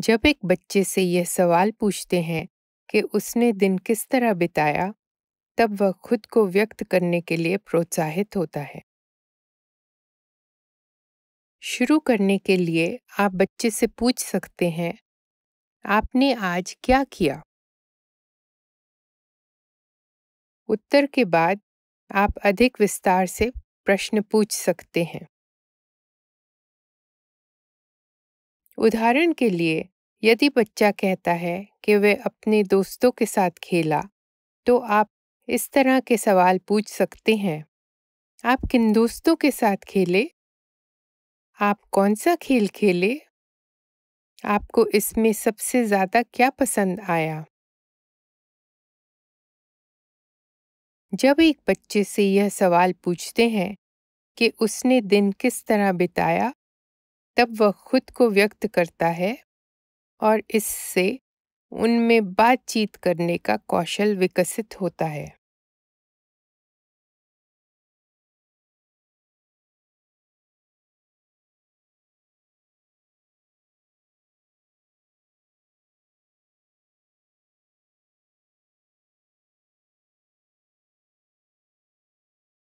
जब एक बच्चे से यह सवाल पूछते हैं कि उसने दिन किस तरह बिताया तब वह खुद को व्यक्त करने के लिए प्रोत्साहित होता है शुरू करने के लिए आप बच्चे से पूछ सकते हैं आपने आज क्या किया उत्तर के बाद आप अधिक विस्तार से प्रश्न पूछ सकते हैं उदाहरण के लिए यदि बच्चा कहता है कि वह अपने दोस्तों के साथ खेला तो आप इस तरह के सवाल पूछ सकते हैं आप किन दोस्तों के साथ खेले आप कौन सा खेल खेले आपको इसमें सबसे ज़्यादा क्या पसंद आया जब एक बच्चे से यह सवाल पूछते हैं कि उसने दिन किस तरह बिताया तब वह खुद को व्यक्त करता है और इससे उनमें बातचीत करने का कौशल विकसित होता है